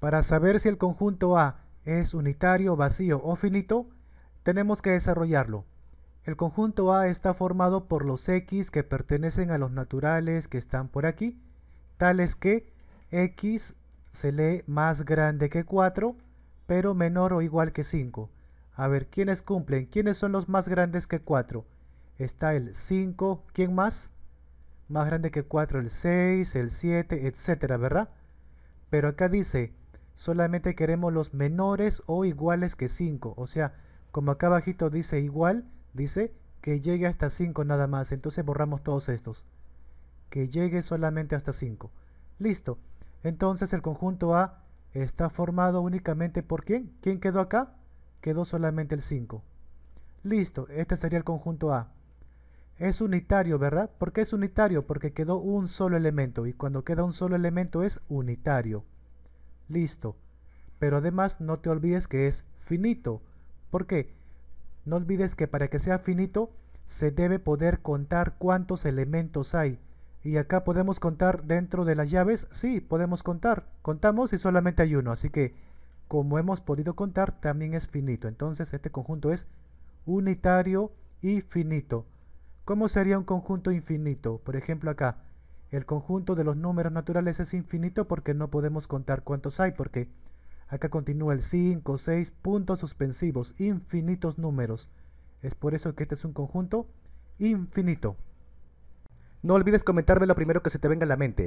Para saber si el conjunto A es unitario, vacío o finito, tenemos que desarrollarlo. El conjunto A está formado por los x que pertenecen a los naturales que están por aquí, tales que x se lee más grande que 4, pero menor o igual que 5. A ver, ¿quiénes cumplen? ¿Quiénes son los más grandes que 4? Está el 5, ¿quién más? Más grande que 4, el 6, el 7, etcétera, ¿verdad? Pero acá dice solamente queremos los menores o iguales que 5. O sea, como acá abajito dice igual, dice que llegue hasta 5 nada más. Entonces borramos todos estos. Que llegue solamente hasta 5. Listo. Entonces el conjunto A está formado únicamente por quién. ¿Quién quedó acá? Quedó solamente el 5. Listo. Este sería el conjunto A. Es unitario, ¿verdad? ¿Por qué es unitario? Porque quedó un solo elemento. Y cuando queda un solo elemento es unitario listo. Pero además no te olvides que es finito. ¿Por qué? No olvides que para que sea finito se debe poder contar cuántos elementos hay. Y acá podemos contar dentro de las llaves, sí, podemos contar. Contamos y solamente hay uno, así que como hemos podido contar también es finito. Entonces este conjunto es unitario y finito. ¿Cómo sería un conjunto infinito? Por ejemplo acá, el conjunto de los números naturales es infinito porque no podemos contar cuántos hay, porque acá continúa el 5, 6 puntos suspensivos, infinitos números. Es por eso que este es un conjunto infinito. No olvides comentarme lo primero que se te venga a la mente.